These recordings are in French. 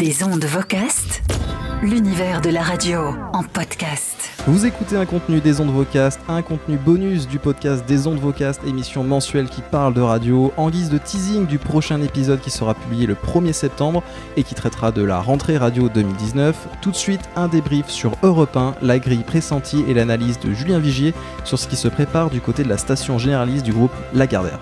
Des ondes vocastes L'univers de la radio en podcast. Vous écoutez un contenu des ondes vocast, un contenu bonus du podcast des ondes vocast, émission mensuelle qui parle de radio, en guise de teasing du prochain épisode qui sera publié le 1er septembre et qui traitera de la rentrée radio 2019. Tout de suite, un débrief sur Europe 1, la grille pressentie et l'analyse de Julien Vigier sur ce qui se prépare du côté de la station généraliste du groupe Lagardère.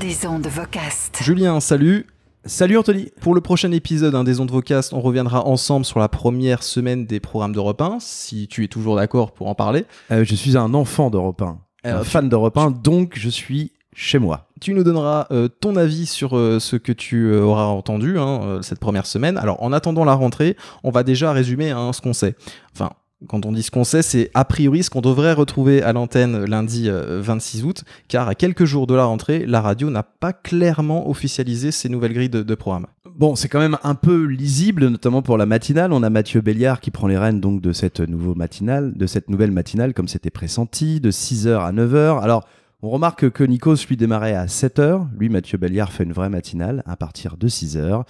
Des ondes vocast. Julien, salut Salut Anthony Pour le prochain épisode hein, des Ondes Vocast, on reviendra ensemble sur la première semaine des programmes d'Europe 1, si tu es toujours d'accord pour en parler. Euh, je suis un enfant d'Europe 1, euh, un fan d'Europe 1, donc je suis chez moi. Tu nous donneras euh, ton avis sur ce que tu auras entendu hein, cette première semaine. Alors en attendant la rentrée, on va déjà résumer hein, ce qu'on sait. Enfin, quand on dit ce qu'on sait, c'est a priori ce qu'on devrait retrouver à l'antenne lundi 26 euh, août, car à quelques jours de la rentrée, la radio n'a pas clairement officialisé ses nouvelles grilles de, de programme. Bon, c'est quand même un peu lisible, notamment pour la matinale. On a Mathieu Béliard qui prend les rênes donc de cette, nouveau matinale, de cette nouvelle matinale, comme c'était pressenti, de 6h à 9h. Alors, on remarque que Nikos lui démarrait à 7h, lui Mathieu Belliard fait une vraie matinale à partir de 6h.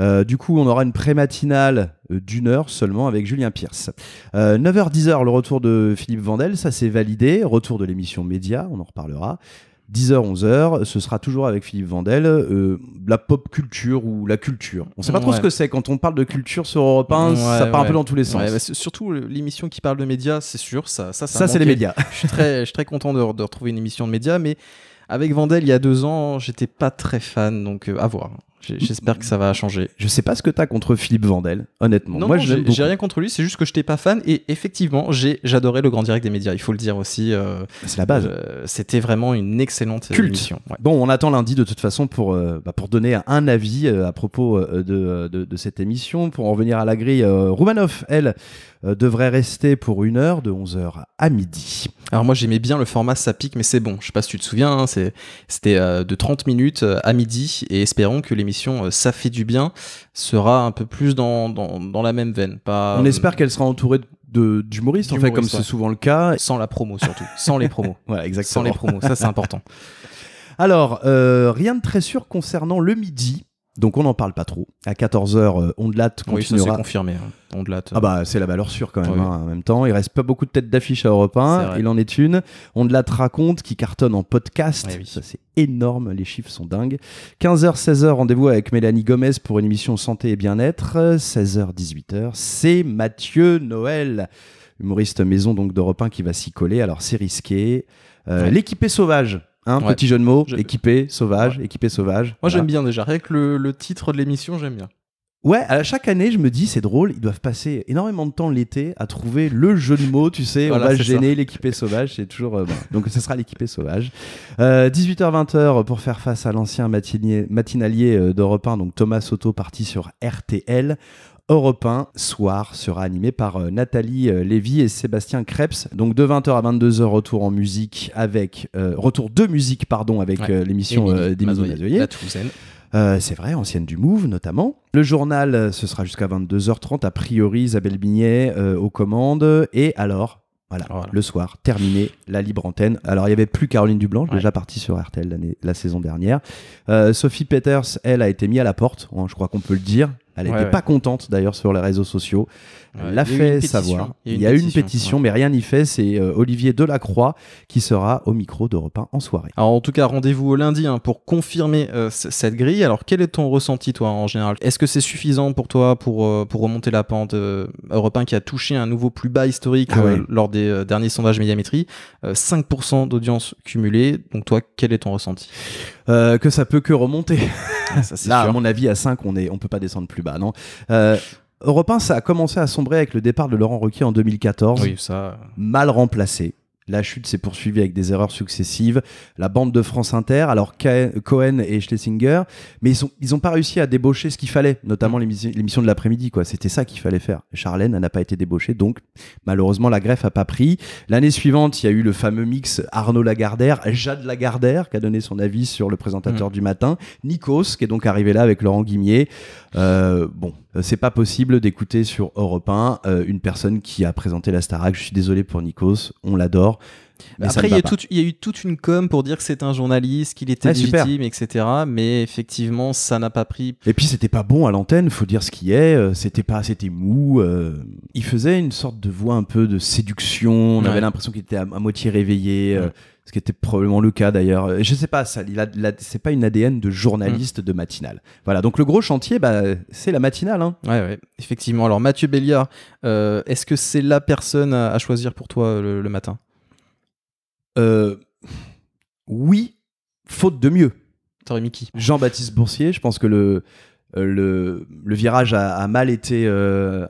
Euh, du coup on aura une pré-matinale euh, d'une heure seulement avec Julien Pierce. Euh, 9h-10h le retour de Philippe Vandel, ça c'est validé, retour de l'émission Média, on en reparlera. 10h, 11h, ce sera toujours avec Philippe Vandel, euh, la pop culture ou la culture. On ne sait pas trop ce que c'est. Quand on parle de culture sur Europe 1, ça part un peu dans tous les sens. Bah, surtout euh, l'émission qui parle de médias, c'est sûr. Ça, ça, c'est les médias. je, suis très, je suis très content de, retrouver une émission de médias, mais avec Vandel, il y a deux ans, j'étais pas très fan, donc euh, à voir. J'espère que ça va changer. Je sais pas ce que t'as contre Philippe Vandel, honnêtement. Moi, j'ai rien contre lui, c'est juste que je n'étais pas fan. Et effectivement, j'adorais le Grand Direct des médias, il faut le dire aussi. Euh, c'est la base. Euh, c'était vraiment une excellente émission. Bon, on attend lundi de toute façon pour, euh, bah, pour donner un avis à propos de, de, cette émission. Pour en revenir à la grille, Roumanoff, elle, devrait rester pour une heure de 11h à midi. Alors moi j'aimais bien le format ça pique mais c'est bon, je sais pas si tu te souviens, hein, C'est c'était de 30 minutes à midi et espérons que l'émission euh, ça fait du bien sera un peu plus dans, dans, la même veine. Pas, On espère qu'elle sera entourée de d'humoristes en fait comme c'est souvent le cas sans la promo surtout sans les promos voilà exactement sans les promos ça c'est important alors euh, rien de très sûr concernant le midi donc on n'en parle pas trop. À 14h, euh, Ondelat continuera. Oui, c'est confirmé. Hein. Ondelat. Euh. Ah bah c'est la valeur sûre quand même. Hein, en même temps, il reste pas beaucoup de têtes d'affiche à Europe 1. Il en est une. On Ondelat raconte qui cartonne en podcast. Eh ça c'est énorme. Les chiffres sont dingues. 15h, 16h, rendez-vous avec Mélanie Gomez pour une émission santé et bien-être. 16h, 18h, c'est Mathieu Noël, humoriste maison donc d'Europe 1 qui va s'y coller. Alors c'est risqué. Euh, L'équipé sauvage petit jeu de mots, équipé, sauvage, équipé, sauvage. Moi j'aime bien déjà, rien que le, titre de l'émission, j'aime bien. Ouais, à chaque année, je me dis, c'est drôle, ils doivent passer énormément de temps l'été à trouver le jeu de mots, tu sais, on va gêner l'équipé sauvage, c'est toujours. Euh, bon. Donc, ce sera l'équipée sauvage. 18h-20h euh, pour faire face à l'ancien matinalier euh, d'Europe 1, donc Thomas Soto parti sur RTL. Europe soir sera animé par euh, Nathalie euh, Lévy et Sébastien Krebs. Donc de 20h à 22h, retour en musique avec. Euh, retour de musique, pardon, avec l'émission d'Emilie c'est vrai, ancienne du Move notamment. Le journal, ce sera jusqu'à 22h30, a priori, Isabelle Bignet aux commandes. Et alors, voilà, le soir, terminé, la libre antenne. Alors, il n'y avait plus Caroline Dublanche, déjà partie sur RTL la saison dernière. Sophie Peters, elle, a été mise à la porte, hein, je crois qu'on peut le dire. Elle n'était pas contente d'ailleurs sur les réseaux sociaux. Elle l'a fait savoir. Il y a une pétition, mais rien n'y fait. C'est euh, Olivier Delacroix qui sera au micro de Repas en soirée. Alors en tout cas, rendez-vous au lundi hein, pour confirmer euh, cette grille. Alors quel est ton ressenti toi en général Est-ce que c'est suffisant pour toi pour, euh, pour remonter la pente Europe qui a touché un nouveau plus bas historique ah lors des derniers sondages médiamétrie 5% d'audience cumulée. Donc toi, quel est ton ressenti Que ça peut que remonter. Là, à mon avis, à 5, on ne on peut pas descendre plus bas, non euh, Europe 1, ça a commencé à sombrer avec le départ de Laurent Roquet en 2014. Oui, ça. Euh. Mal remplacé. La chute s'est poursuivie avec des erreurs successives. La bande de France Inter, alors Cohen et Schlesinger, mais ils n'ont pas réussi à débaucher ce qu'il fallait, notamment mm. l'émission de l'après-midi. quoi. C'était ça qu'il fallait faire. Charlène n'a pas été débauchée, donc malheureusement la greffe a pas pris. L'année suivante, il y a eu le fameux mix Arnaud Lagardère, Jade Lagardère, qui a donné son avis sur le présentateur mm. du matin, Nikos, qui est donc arrivé là avec Laurent Guimier. Euh, bon, c'est pas possible d'écouter sur Europe 1 euh, une personne qui a présenté la Starac. Je suis désolé pour Nikos, on l'adore après, il y, a eu toute une com pour dire que c'est un journaliste, qu'il était légitime, etc. Mais effectivement, ça n'a pas pris. Et puis, c'était pas bon à l'antenne, faut dire ce qui est. Euh, c'était pas, c'était mou. Euh. Il faisait une sorte de voix un peu de séduction. On avait l'impression qu'il était à, moitié réveillé. Euh, ce qui était probablement le cas d'ailleurs. Je sais pas, ça, c'est pas une ADN de journaliste mm. de matinale. Voilà, donc le gros chantier, bah, c'est la matinale. Hein. Ouais, ouais, effectivement. Alors Mathieu Béliard, est-ce que c'est la personne à, choisir pour toi le matin euh, oui, faute de mieux. Jean-Baptiste Boursier, je pense que le, euh, le, virage a, mal été, euh,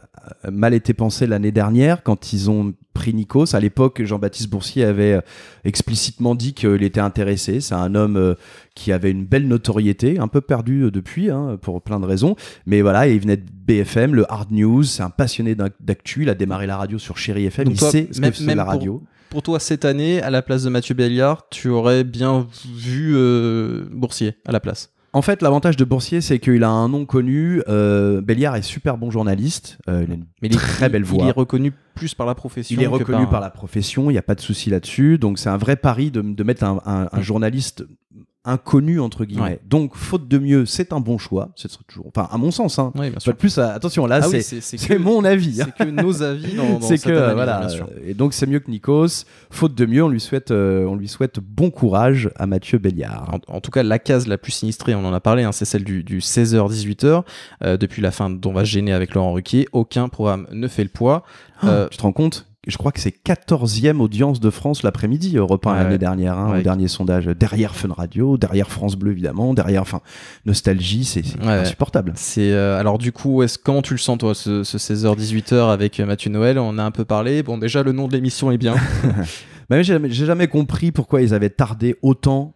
mal été pensé l'année dernière quand ils ont pris Nikos. À l'époque, Jean-Baptiste Boursier avait explicitement dit qu'il était intéressé. C'est un homme qui avait une belle notoriété, un peu perdu depuis, hein, pour plein de raisons. Mais voilà, il venait de BFM, le Hard News, c'est un passionné d'actu. Il a démarré la radio sur Chéri FM, il sait ce la radio pour toi cette année, à la place de Mathieu Béliard, tu aurais bien vu euh, Boursier à la place en fait, l'avantage de Boursier, c'est qu'il a un nom connu. Euh, Béliard est super bon journaliste. Euh, il a une très belle voix. Il est reconnu plus par la profession. Il est reconnu par... la profession, il n'y a pas de souci là-dessus. Donc, c'est un vrai pari de, mettre un journaliste inconnu entre guillemets. Donc faute de mieux, c'est un bon choix. C'est toujours, enfin à mon sens. Hein. plus, attention là, ah c'est mon avis. Hein. C'est que nos avis. Dans, c'est que voilà. Euh, et donc c'est mieux que Nikos. Faute de mieux, on lui souhaite, euh, on lui souhaite bon courage à Mathieu Béliard. En, tout cas, la case la plus sinistrée, on en a parlé, hein, c'est celle du, 16h-18h. Euh, depuis la fin dont va gêner avec Laurent Ruquier, aucun programme ne fait le poids. Ah, tu te rends compte je crois que c'est 14e audience de France l'après-midi, Europe 1 l'année dernière, hein, dernier sondage. Derrière Fun Radio, derrière France Bleu évidemment, derrière enfin, Nostalgie, c'est insupportable. C'est euh, Alors du coup, est-ce, comment tu le sens toi, ce, 16h-18h avec euh, Mathieu Noël On a un peu parlé. Bon, déjà, le nom de l'émission est bien. Bah, mais j'ai jamais compris pourquoi ils avaient tardé autant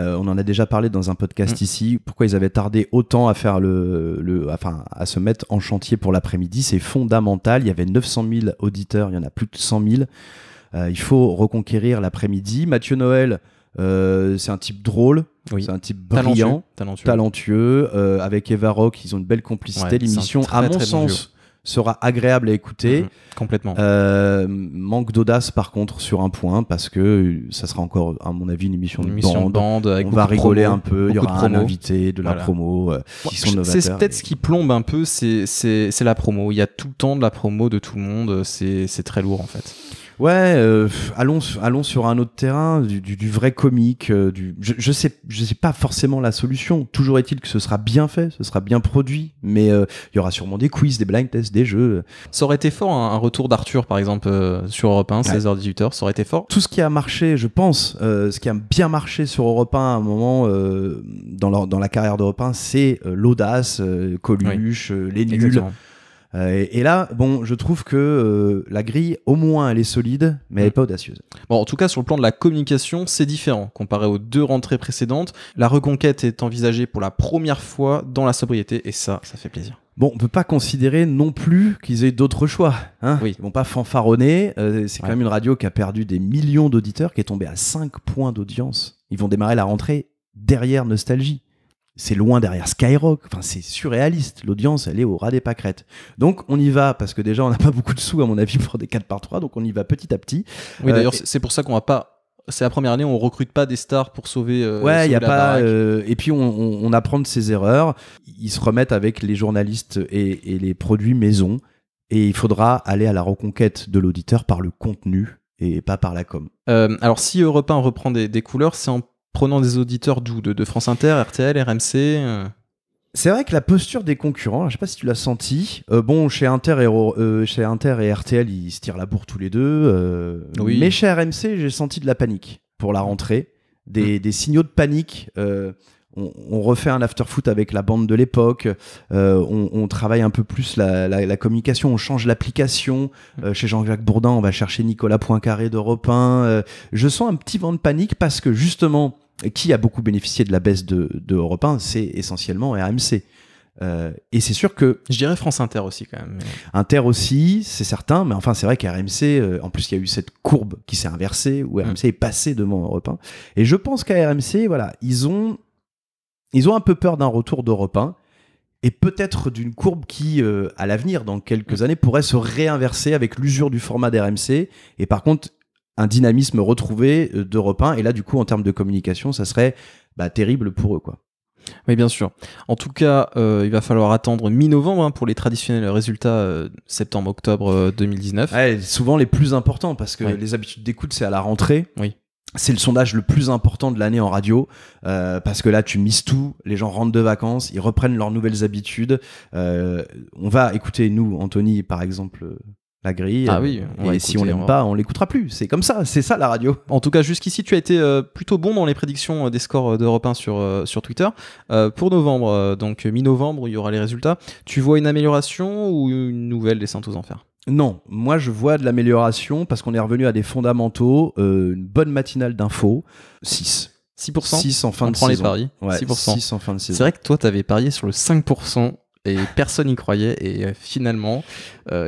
euh, on en a déjà parlé dans un podcast mm. ici. Pourquoi ils avaient tardé autant à faire le, enfin, à se mettre en chantier pour l'après-midi, c'est fondamental. Il y avait 900 000 auditeurs, il y en a plus de 100 000. Euh, il faut reconquérir l'après-midi. Mathieu Noël, euh, c'est un type drôle, c'est un type brillant, talentueux, avec Eva Rock, ils ont une belle complicité. L'émission, à mon sens sera agréable à écouter. Mhm. complètement. Euh, manque d'audace par contre sur un point parce que ça sera encore à mon avis une émission de bande. on va rigoler un peu, il y aura un invité, de la promo euh, qui sont C'est peut-être ce qui plombe un peu, c'est la promo. Il y a tout le temps de la promo de tout le monde, c'est très lourd en fait. Ouais, euh, allons, allons sur un autre terrain, du, vrai comique. Euh, du, je, je sais, je sais pas forcément la solution. Toujours est-il que ce sera bien fait, ce sera bien produit, mais euh, il y aura sûrement des quiz, des blind tests, des jeux. Ça aurait été fort hein, un, retour d'Arthur, par exemple, sur Europe 1, 16h-18h, ça aurait été fort. Tout ce qui a marché, je pense, ce qui a bien marché sur Europe 1 à un moment dans, dans la carrière d'Europe 1, c'est l'audace, Coluche, les nuls. Euh, et, là, bon, je trouve que euh, la grille, au moins, elle est solide, mais elle n'est mm. pas audacieuse. Bon, en tout cas, sur le plan de la communication, c'est différent comparé aux deux rentrées précédentes. La reconquête est envisagée pour la première fois dans la sobriété, et ça, ça fait plaisir. Bon, on peut pas considérer non plus qu'ils aient d'autres choix. Hein oui. Ils vont pas fanfaronner. Euh, c'est quand même une radio qui a perdu des millions d'auditeurs, qui est tombée à 5 points d'audience. Ils vont démarrer la rentrée derrière Nostalgie c'est loin derrière Skyrock. Enfin, c'est surréaliste. L'audience, elle est au ras des pâquerettes. Donc, on y va parce que déjà, on n'a pas beaucoup de sous, à mon avis, pour des 4 par 3. Donc, on y va petit à petit. Oui, euh, d'ailleurs, c'est pour ça qu'on va pas. C'est la première année, on recrute pas des stars pour sauver. Euh, ouais, il y a pas. Euh, et puis, on, apprend de ses erreurs. Ils se remettent avec les journalistes et, les produits maison. Et il faudra aller à la reconquête de l'auditeur par le contenu et pas par la com. alors si Europe 1 reprend des, des couleurs, c'est en prenant des auditeurs d'où de, France Inter, RTL, RMC euh. C'est vrai que la posture des concurrents, je sais pas si tu l'as senti. Euh, bon, chez Inter, et, euh, chez Inter et RTL, ils se tirent la bourre tous les deux. Oui. Mais chez RMC, j'ai senti de la panique pour la rentrée, des, mm. signaux de panique. On, refait un after-foot avec la bande de l'époque. On, travaille un peu plus la, communication. On change l'application. Mm. chez Jean-Jacques Bourdin, on va chercher Nicolas Poincaré d'Europe 1. je sens un petit vent de panique parce que justement, qui a beaucoup bénéficié de la baisse de, de 1, c'est essentiellement RMC. Euh, et c'est sûr que. Je dirais France Inter aussi, quand même. Inter aussi, c'est certain, mais enfin, c'est vrai qu'RMC, euh, en plus, il y a eu cette courbe qui s'est inversée, où RMC mm. est passé devant Europe 1. Et je pense qu'à RMC, voilà, ils ont, ils ont un peu peur d'un retour d'Europe 1 et peut-être d'une courbe qui, euh, à l'avenir, dans quelques mm. années, pourrait se réinverser avec l'usure du format d'RMC. Et par contre, un dynamisme retrouvé euh, d'Europe 1. Et là, du coup, en termes de communication, ça serait bah, terrible pour eux. quoi. Oui, bien sûr. En tout cas, euh, il va falloir attendre mi-novembre hein, pour les traditionnels résultats euh, septembre-octobre 2019. souvent les plus importants parce que les habitudes d'écoute, c'est à la rentrée. Oui. C'est le sondage le plus important de l'année en radio parce que là, tu mises tout. Les gens rentrent de vacances, ils reprennent leurs nouvelles habitudes. on va écouter, nous, Anthony, par exemple, la grille. Ah oui, et si on l'aime hein. pas, on l'écoutera plus. C'est comme ça, c'est ça la radio. En tout cas, jusqu'ici, tu as été euh, plutôt bon dans les prédictions euh, des scores euh, d'Europe 1 sur, sur Twitter. pour novembre, donc mi-novembre, il y aura les résultats. Tu vois une amélioration ou une nouvelle descente aux enfers non, moi je vois de l'amélioration parce qu'on est revenu à des fondamentaux, une bonne matinale d'infos, 6. 6% 6 en fin on de prend les paris. 6%. en fin de saison. C'est vrai que toi, tu avais parié sur le 5% et personne n'y croyait. Et finalement,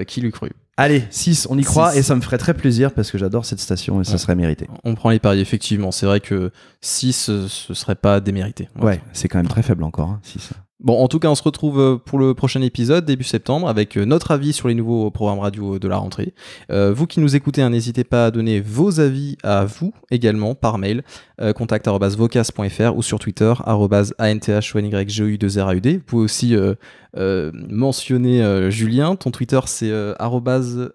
qui lui cru Allez, 6, on y croit et ça me ferait très plaisir parce que j'adore cette station et ça serait mérité. On prend les paris, effectivement. C'est vrai que 6, euh, ce serait pas démérité. Ouais, c'est quand même très faible encore, 6. Hein, Bon, en tout cas, on se retrouve euh, pour le prochain épisode début septembre avec euh, notre avis sur les nouveaux programmes radio euh, de la rentrée. vous qui nous écoutez, hein, n'hésitez pas à donner vos avis à vous également par mail euh, contact@vocas.fr ou sur Twitter @anthonygeu2raud. Vous pouvez aussi mentionner Julien. Ton Twitter c'est 1g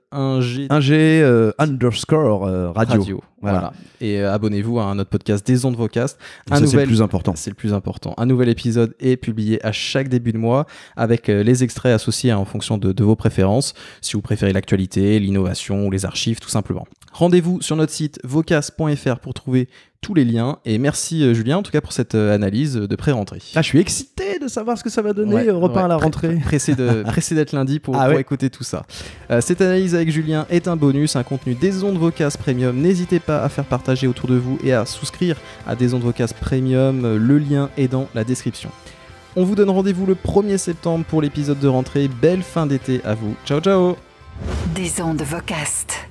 1g underscore radio. Voilà. Et abonnez-vous hein, à notre podcast des ondes vocast. C'est le plus important. C'est le plus important. Un nouvel épisode est publié à chaque début de mois avec euh, les extraits associés en fonction de, vos préférences, si vous préférez l'actualité, l'innovation ou les archives tout simplement. Rendez-vous sur notre site vocas.fr pour trouver tous les liens et merci euh, Julien en tout cas pour cette euh, analyse de pré-rentrée. Ah, je suis excité de savoir ce que ça va donner repas à la rentrée. Pressé d'être lundi pour, ah écouter tout ça. cette analyse avec Julien est un bonus, un contenu des ondes Vocas Premium. N'hésitez pas à faire partager autour de vous et à souscrire à des ondes Vocas Premium. Le lien est dans la description. On vous donne rendez-vous le 1er septembre pour l'épisode de rentrée. Belle fin d'été à vous. Ciao ciao Des ondes vocastes.